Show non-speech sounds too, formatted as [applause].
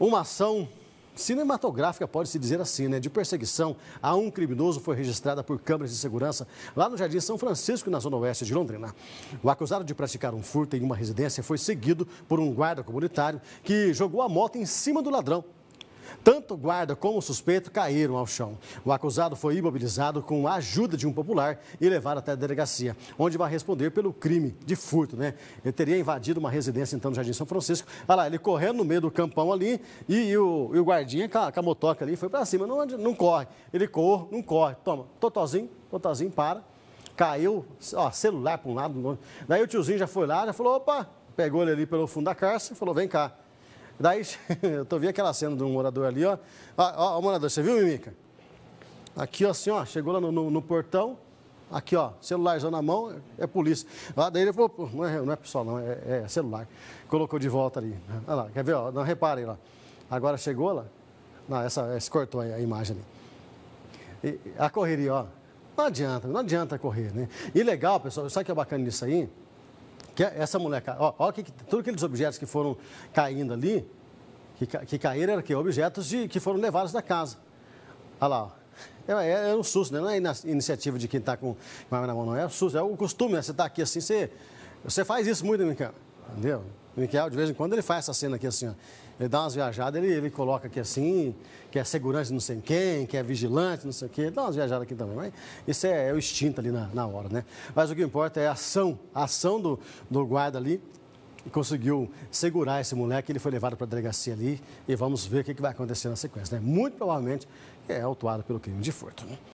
Uma ação cinematográfica, pode-se dizer assim, né, de perseguição a um criminoso foi registrada por câmeras de segurança lá no Jardim São Francisco, na zona oeste de Londrina. O acusado de praticar um furto em uma residência foi seguido por um guarda comunitário que jogou a moto em cima do ladrão tanto o guarda como o suspeito caíram ao chão. O acusado foi imobilizado com a ajuda de um popular e levado até a delegacia, onde vai responder pelo crime de furto, né? Ele teria invadido uma residência, então, no Jardim São Francisco. Olha lá, ele correndo no meio do campão ali e, e o, e o guardinha com a, com a, motoca ali foi para cima. Não, não corre. Ele corre, não corre. Toma, totozinho, totozinho, para. Caiu, ó, celular para um lado. Daí o tiozinho já foi lá, já falou, opa, pegou ele ali pelo fundo da cárcere e falou, vem cá. Daí [laughs] eu tô vendo aquela cena de um morador ali, ó. Ó, ó, ó morador, você viu, Mimica? Aqui, ó, assim, ó, chegou lá no, no, no portão, aqui, ó, celular já na mão, é polícia. Lá daí ele falou, não é, não é pessoal, não, é, é, celular. Colocou de volta ali. Olha lá, quer ver, ó, não, reparem lá. Agora chegou lá, não, essa, essa cortou a imagem ali. E, a correria, ó, não adianta, não adianta correr, né? E legal, pessoal, sabe o que é bacana nisso aí? Que é essa molecada, ó, ó que, todos aqueles objetos que foram caindo ali, que, que caíram eram que, objetos de, que foram levados da casa. Olha lá, ó. É, é, é um susto, né? não é iniciativa de quem está com arma na mão, não. É um susto, é o costume, né? Você está aqui assim, você, você faz isso muito, Miquel. Entendeu? Miquel, de vez em quando, ele faz essa cena aqui assim, ó. Ele dá umas viajadas, ele, ele coloca aqui assim, que é segurança não sei quem, que é vigilante, não sei o quê. dá umas viajadas aqui também, mas isso é, é o instinto ali na, na hora, né? Mas o que importa é a ação, a ação do, do guarda ali, conseguiu segurar esse moleque, ele foi levado para a delegacia ali e vamos ver o que vai acontecer na sequência. Né? Muito provavelmente é autuado pelo crime de furto. Né?